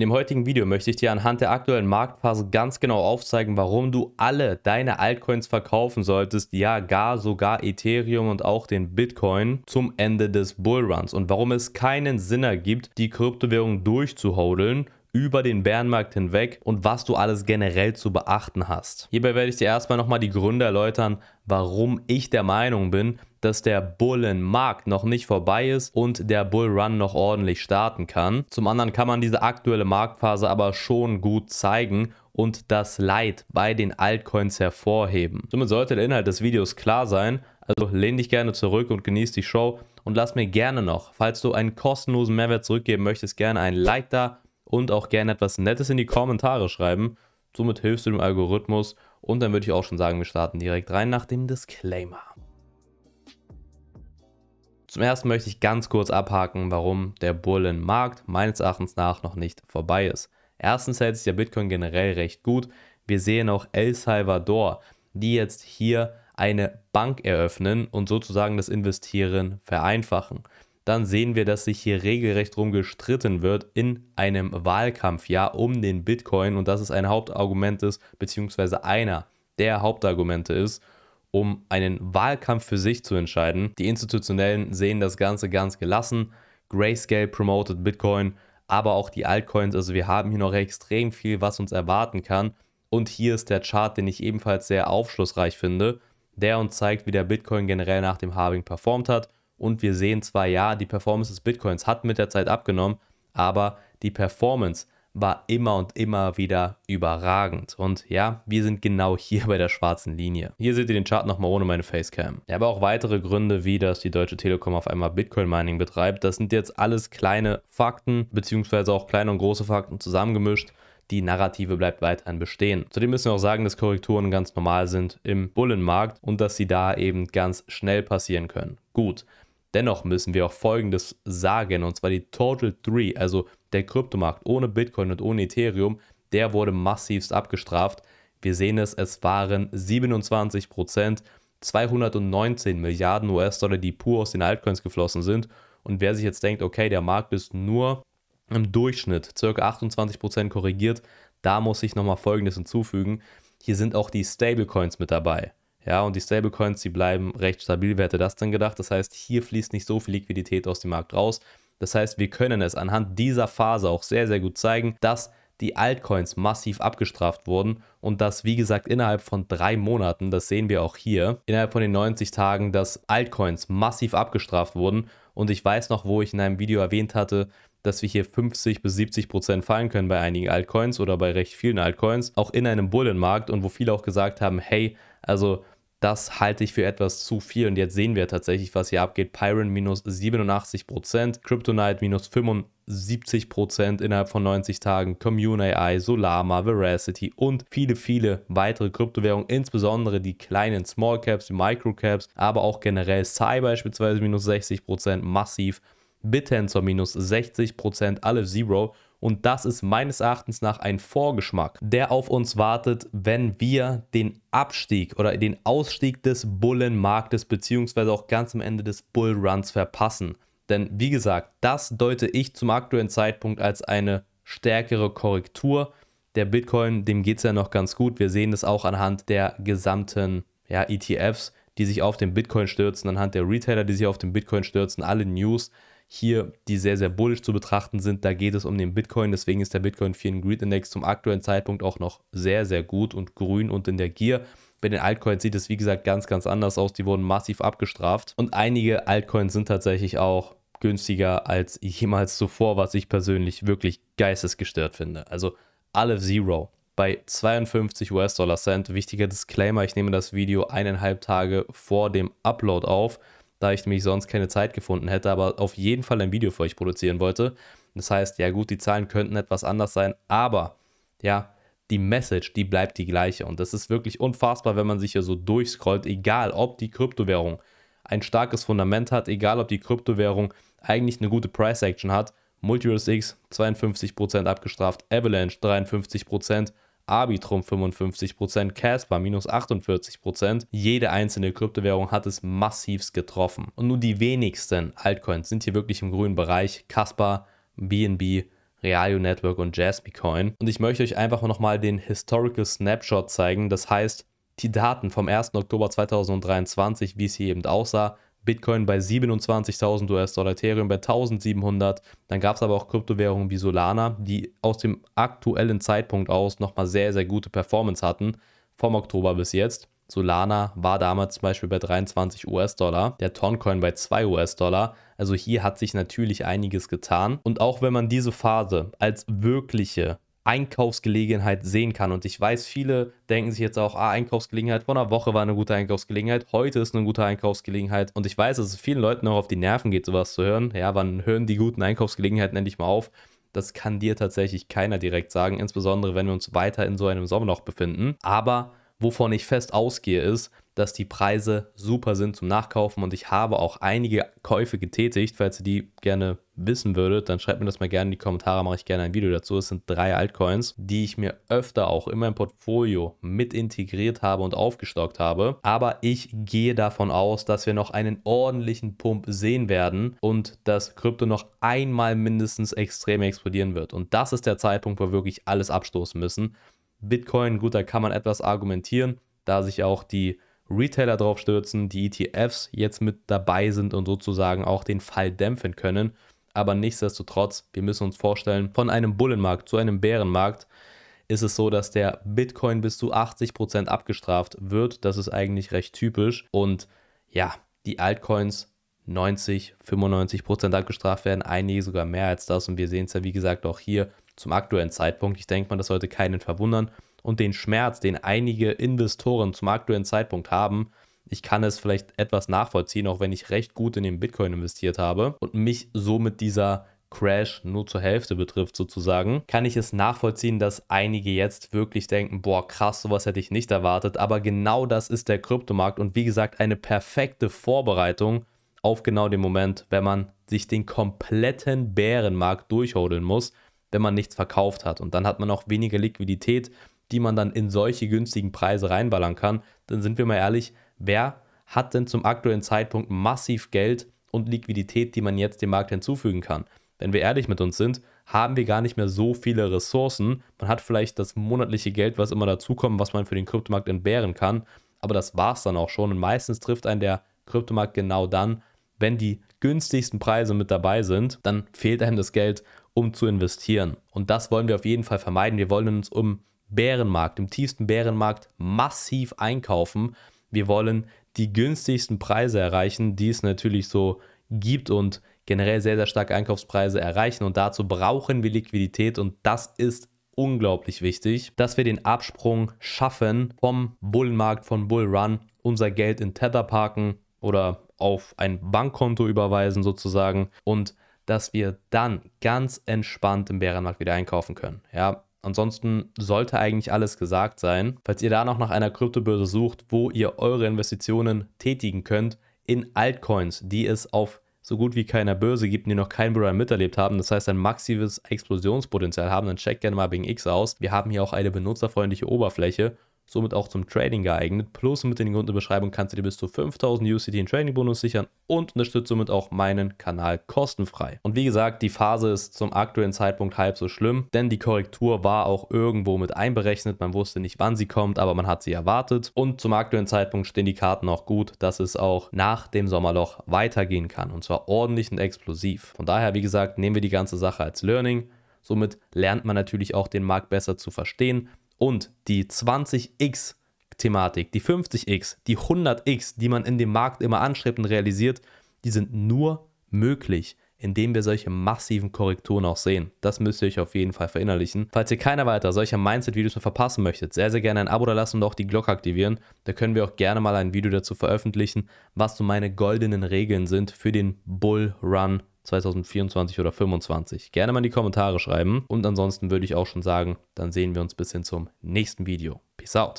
In dem heutigen Video möchte ich dir anhand der aktuellen Marktphase ganz genau aufzeigen, warum du alle deine Altcoins verkaufen solltest, ja gar sogar Ethereum und auch den Bitcoin zum Ende des Bullruns und warum es keinen Sinn ergibt, die Kryptowährung durchzuhodeln, über den Bärenmarkt hinweg und was du alles generell zu beachten hast. Hierbei werde ich dir erstmal nochmal die Gründe erläutern, warum ich der Meinung bin, dass der Bullenmarkt noch nicht vorbei ist und der Bullrun noch ordentlich starten kann. Zum anderen kann man diese aktuelle Marktphase aber schon gut zeigen und das Leid bei den Altcoins hervorheben. Somit sollte der Inhalt des Videos klar sein. Also lehn dich gerne zurück und genieß die Show und lass mir gerne noch, falls du einen kostenlosen Mehrwert zurückgeben möchtest, gerne ein Like da und auch gerne etwas Nettes in die Kommentare schreiben. Somit hilfst du dem Algorithmus und dann würde ich auch schon sagen, wir starten direkt rein nach dem Disclaimer. Zum ersten möchte ich ganz kurz abhaken, warum der Bullenmarkt meines Erachtens nach noch nicht vorbei ist. Erstens hält sich der Bitcoin generell recht gut. Wir sehen auch El Salvador, die jetzt hier eine Bank eröffnen und sozusagen das Investieren vereinfachen. Dann sehen wir, dass sich hier regelrecht drum gestritten wird in einem Wahlkampf, ja, um den Bitcoin und dass es ein Hauptargument ist, beziehungsweise einer der Hauptargumente ist um einen Wahlkampf für sich zu entscheiden. Die Institutionellen sehen das Ganze ganz gelassen. Grayscale promotet Bitcoin, aber auch die Altcoins. Also wir haben hier noch extrem viel, was uns erwarten kann. Und hier ist der Chart, den ich ebenfalls sehr aufschlussreich finde, der uns zeigt, wie der Bitcoin generell nach dem Halving performt hat. Und wir sehen zwar, ja, die Performance des Bitcoins hat mit der Zeit abgenommen, aber die Performance war immer und immer wieder überragend. Und ja, wir sind genau hier bei der schwarzen Linie. Hier seht ihr den Chart nochmal ohne meine Facecam. Ja, aber auch weitere Gründe, wie das die Deutsche Telekom auf einmal Bitcoin-Mining betreibt, das sind jetzt alles kleine Fakten, beziehungsweise auch kleine und große Fakten zusammengemischt die Narrative bleibt weiterhin bestehen. Zudem müssen wir auch sagen, dass Korrekturen ganz normal sind im Bullenmarkt und dass sie da eben ganz schnell passieren können. Gut, Dennoch müssen wir auch Folgendes sagen, und zwar die Total 3, also der Kryptomarkt ohne Bitcoin und ohne Ethereum, der wurde massivst abgestraft. Wir sehen es, es waren 27 Prozent, 219 Milliarden US-Dollar, die pur aus den Altcoins geflossen sind. Und wer sich jetzt denkt, okay, der Markt ist nur im Durchschnitt ca. 28% Prozent korrigiert, da muss ich nochmal Folgendes hinzufügen. Hier sind auch die Stablecoins mit dabei. Ja, und die Stablecoins, die bleiben recht stabil. Wer hätte das denn gedacht? Das heißt, hier fließt nicht so viel Liquidität aus dem Markt raus. Das heißt, wir können es anhand dieser Phase auch sehr, sehr gut zeigen, dass die Altcoins massiv abgestraft wurden und dass, wie gesagt, innerhalb von drei Monaten, das sehen wir auch hier, innerhalb von den 90 Tagen, dass Altcoins massiv abgestraft wurden. Und ich weiß noch, wo ich in einem Video erwähnt hatte, dass wir hier 50 bis 70 Prozent fallen können bei einigen Altcoins oder bei recht vielen Altcoins, auch in einem Bullenmarkt und wo viele auch gesagt haben, hey, also das halte ich für etwas zu viel und jetzt sehen wir tatsächlich, was hier abgeht. Pyron minus 87%, Prozent, Kryptonite minus 75% Prozent innerhalb von 90 Tagen, Commune AI, Solama, Veracity und viele, viele weitere Kryptowährungen, insbesondere die kleinen Small Caps, die Micro Caps, aber auch generell Psy beispielsweise minus 60%, Prozent, massiv Bittenzer minus 60%, alle Zero und das ist meines Erachtens nach ein Vorgeschmack, der auf uns wartet, wenn wir den Abstieg oder den Ausstieg des Bullenmarktes beziehungsweise auch ganz am Ende des Bullruns verpassen. Denn wie gesagt, das deute ich zum aktuellen Zeitpunkt als eine stärkere Korrektur. Der Bitcoin, dem geht es ja noch ganz gut. Wir sehen das auch anhand der gesamten ja, ETFs, die sich auf den Bitcoin stürzen, anhand der Retailer, die sich auf den Bitcoin stürzen, alle News hier, die sehr, sehr bullisch zu betrachten sind. Da geht es um den Bitcoin. Deswegen ist der Bitcoin 4 Greed Index zum aktuellen Zeitpunkt auch noch sehr, sehr gut und grün und in der Gier. Bei den Altcoins sieht es, wie gesagt, ganz, ganz anders aus. Die wurden massiv abgestraft. Und einige Altcoins sind tatsächlich auch günstiger als jemals zuvor, was ich persönlich wirklich geistesgestört finde. Also alle Zero bei 52 US-Dollar Cent. Wichtiger Disclaimer, ich nehme das Video eineinhalb Tage vor dem Upload auf da ich nämlich sonst keine Zeit gefunden hätte, aber auf jeden Fall ein Video für euch produzieren wollte. Das heißt, ja gut, die Zahlen könnten etwas anders sein, aber ja, die Message, die bleibt die gleiche. Und das ist wirklich unfassbar, wenn man sich hier so durchscrollt, egal ob die Kryptowährung ein starkes Fundament hat, egal ob die Kryptowährung eigentlich eine gute Price Action hat. Multiverse X 52% abgestraft, Avalanche 53%, Arbitrum 55%, Casper minus 48%. Jede einzelne Kryptowährung hat es massivst getroffen. Und nur die wenigsten Altcoins sind hier wirklich im grünen Bereich. Casper, BNB, Realio Network und Jaspicoin. Und ich möchte euch einfach nochmal den Historical Snapshot zeigen. Das heißt, die Daten vom 1. Oktober 2023, wie es hier eben aussah, Bitcoin bei 27.000 US-Dollar, Ethereum bei 1.700. Dann gab es aber auch Kryptowährungen wie Solana, die aus dem aktuellen Zeitpunkt aus nochmal sehr, sehr gute Performance hatten, vom Oktober bis jetzt. Solana war damals zum Beispiel bei 23 US-Dollar, der Toncoin bei 2 US-Dollar. Also hier hat sich natürlich einiges getan. Und auch wenn man diese Phase als wirkliche Einkaufsgelegenheit sehen kann. Und ich weiß, viele denken sich jetzt auch, ah, Einkaufsgelegenheit vor einer Woche war eine gute Einkaufsgelegenheit, heute ist eine gute Einkaufsgelegenheit. Und ich weiß, dass es vielen Leuten auch auf die Nerven geht, sowas zu hören. Ja, wann hören die guten Einkaufsgelegenheiten endlich mal auf? Das kann dir tatsächlich keiner direkt sagen, insbesondere wenn wir uns weiter in so einem Sommer noch befinden. Aber wovon ich fest ausgehe, ist, dass die Preise super sind zum Nachkaufen und ich habe auch einige Käufe getätigt. Falls ihr die gerne wissen würdet, dann schreibt mir das mal gerne in die Kommentare, mache ich gerne ein Video dazu. Es sind drei Altcoins, die ich mir öfter auch in mein Portfolio mit integriert habe und aufgestockt habe. Aber ich gehe davon aus, dass wir noch einen ordentlichen Pump sehen werden und dass Krypto noch einmal mindestens extrem explodieren wird. Und das ist der Zeitpunkt, wo wir wirklich alles abstoßen müssen. Bitcoin, gut, da kann man etwas argumentieren, da sich auch die Retailer drauf stürzen, die ETFs jetzt mit dabei sind und sozusagen auch den Fall dämpfen können. Aber nichtsdestotrotz, wir müssen uns vorstellen, von einem Bullenmarkt zu einem Bärenmarkt ist es so, dass der Bitcoin bis zu 80% abgestraft wird. Das ist eigentlich recht typisch. Und ja, die Altcoins 90, 95% abgestraft werden, einige sogar mehr als das. Und wir sehen es ja, wie gesagt, auch hier zum aktuellen Zeitpunkt. Ich denke mal, das sollte keinen verwundern und den Schmerz, den einige Investoren zum aktuellen Zeitpunkt haben, ich kann es vielleicht etwas nachvollziehen, auch wenn ich recht gut in den Bitcoin investiert habe und mich somit dieser Crash nur zur Hälfte betrifft sozusagen, kann ich es nachvollziehen, dass einige jetzt wirklich denken, boah, krass, sowas hätte ich nicht erwartet, aber genau das ist der Kryptomarkt und wie gesagt, eine perfekte Vorbereitung auf genau den Moment, wenn man sich den kompletten Bärenmarkt durchhodeln muss, wenn man nichts verkauft hat und dann hat man auch weniger Liquidität, die man dann in solche günstigen Preise reinballern kann, dann sind wir mal ehrlich, wer hat denn zum aktuellen Zeitpunkt massiv Geld und Liquidität, die man jetzt dem Markt hinzufügen kann? Wenn wir ehrlich mit uns sind, haben wir gar nicht mehr so viele Ressourcen. Man hat vielleicht das monatliche Geld, was immer dazukommt, was man für den Kryptomarkt entbehren kann. Aber das war es dann auch schon. Und meistens trifft einen der Kryptomarkt genau dann, wenn die günstigsten Preise mit dabei sind, dann fehlt einem das Geld, um zu investieren. Und das wollen wir auf jeden Fall vermeiden. Wir wollen uns um Bärenmarkt, im tiefsten Bärenmarkt massiv einkaufen. Wir wollen die günstigsten Preise erreichen, die es natürlich so gibt und generell sehr, sehr stark Einkaufspreise erreichen. Und dazu brauchen wir Liquidität und das ist unglaublich wichtig, dass wir den Absprung schaffen vom Bullenmarkt, von Bullrun, unser Geld in Tether parken oder auf ein Bankkonto überweisen sozusagen und dass wir dann ganz entspannt im Bärenmarkt wieder einkaufen können. Ja, Ansonsten sollte eigentlich alles gesagt sein. Falls ihr da noch nach einer Kryptobörse sucht, wo ihr eure Investitionen tätigen könnt in Altcoins, die es auf so gut wie keiner Börse gibt, die noch kein Bullrun miterlebt haben. Das heißt, ein massives Explosionspotenzial haben. Dann checkt gerne mal Bing X aus. Wir haben hier auch eine benutzerfreundliche Oberfläche somit auch zum Trading geeignet. Plus mit den Grundbeschreibung kannst du dir bis zu 5000 UCT in Trading Bonus sichern und unterstützt somit auch meinen Kanal kostenfrei. Und wie gesagt, die Phase ist zum aktuellen Zeitpunkt halb so schlimm, denn die Korrektur war auch irgendwo mit einberechnet. Man wusste nicht, wann sie kommt, aber man hat sie erwartet. Und zum aktuellen Zeitpunkt stehen die Karten auch gut, dass es auch nach dem Sommerloch weitergehen kann und zwar ordentlich und explosiv. Von daher, wie gesagt, nehmen wir die ganze Sache als Learning. Somit lernt man natürlich auch den Markt besser zu verstehen, und die 20x-Thematik, die 50x, die 100x, die man in dem Markt immer anstrebt und realisiert, die sind nur möglich, indem wir solche massiven Korrekturen auch sehen. Das müsst ihr euch auf jeden Fall verinnerlichen. Falls ihr keiner weiter solcher Mindset-Videos mehr verpassen möchtet, sehr, sehr gerne ein Abo da lassen und auch die Glocke aktivieren. Da können wir auch gerne mal ein Video dazu veröffentlichen, was so meine goldenen Regeln sind für den Bull Run 2024 oder 2025? Gerne mal in die Kommentare schreiben. Und ansonsten würde ich auch schon sagen, dann sehen wir uns bis hin zum nächsten Video. Peace out.